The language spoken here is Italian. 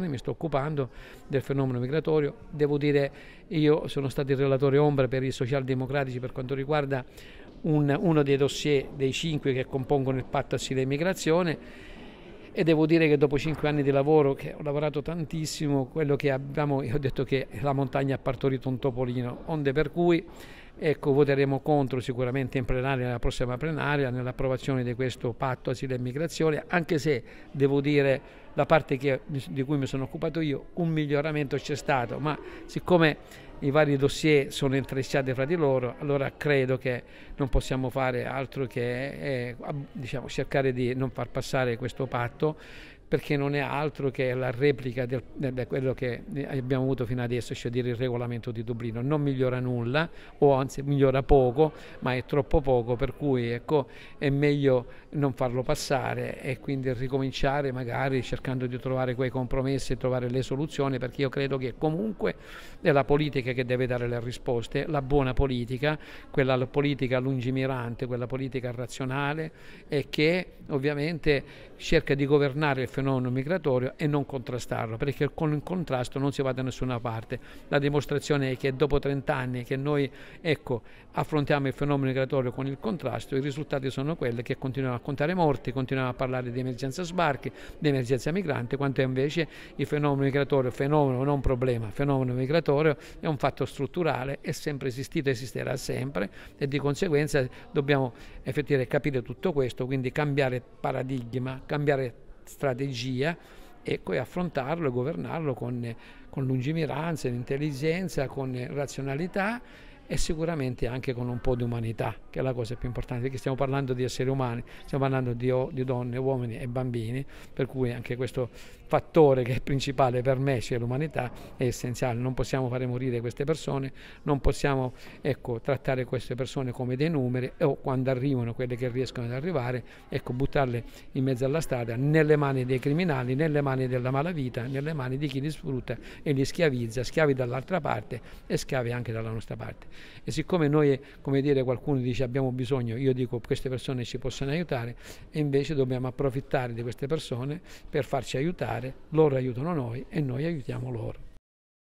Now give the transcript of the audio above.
Mi sto occupando del fenomeno migratorio, devo dire io sono stato il relatore ombra per i socialdemocratici per quanto riguarda un, uno dei dossier dei cinque che compongono il patto assile e migrazione e devo dire che dopo cinque anni di lavoro, che ho lavorato tantissimo, quello che abbiamo, io ho detto che la montagna ha partorito un topolino, onde per cui Ecco, voteremo contro sicuramente in plenaria, nella prossima plenaria, nell'approvazione di questo patto asilo e immigrazione, anche se devo dire la parte che, di cui mi sono occupato io, un miglioramento c'è stato, ma siccome i vari dossier sono intrecciati fra di loro, allora credo che non possiamo fare altro che eh, diciamo, cercare di non far passare questo patto perché non è altro che la replica di quello che abbiamo avuto fino adesso, cioè dire il regolamento di Dublino. Non migliora nulla, o anzi migliora poco, ma è troppo poco, per cui ecco, è meglio non farlo passare e quindi ricominciare magari cercando di trovare quei compromessi e trovare le soluzioni, perché io credo che comunque è la politica che deve dare le risposte, la buona politica, quella politica lungimirante, quella politica razionale e che ovviamente cerca di governare il fenomeno fenomeno migratorio e non contrastarlo, perché con il contrasto non si va da nessuna parte. La dimostrazione è che dopo 30 anni che noi ecco, affrontiamo il fenomeno migratorio con il contrasto, i risultati sono quelli che continuiamo a contare morti, continuiamo a parlare di emergenza sbarchi, di emergenza migrante, quanto invece il fenomeno migratorio, fenomeno non problema, fenomeno migratorio è un fatto strutturale, è sempre esistito, esisterà sempre e di conseguenza dobbiamo effettivamente capire tutto questo, quindi cambiare paradigma, cambiare strategia e poi affrontarlo e governarlo con, eh, con lungimiranza, con intelligenza, con eh, razionalità e sicuramente anche con un po' di umanità, che è la cosa più importante, perché stiamo parlando di esseri umani, stiamo parlando di, di donne, uomini e bambini, per cui anche questo fattore che è principale per me, cioè l'umanità, è essenziale. Non possiamo fare morire queste persone, non possiamo ecco, trattare queste persone come dei numeri o quando arrivano quelle che riescono ad arrivare, ecco, buttarle in mezzo alla strada nelle mani dei criminali, nelle mani della malavita, nelle mani di chi li sfrutta e li schiavizza, schiavi dall'altra parte e schiavi anche dalla nostra parte. E siccome noi, come dire, qualcuno dice abbiamo bisogno, io dico queste persone ci possono aiutare e invece dobbiamo approfittare di queste persone per farci aiutare, loro aiutano noi e noi aiutiamo loro.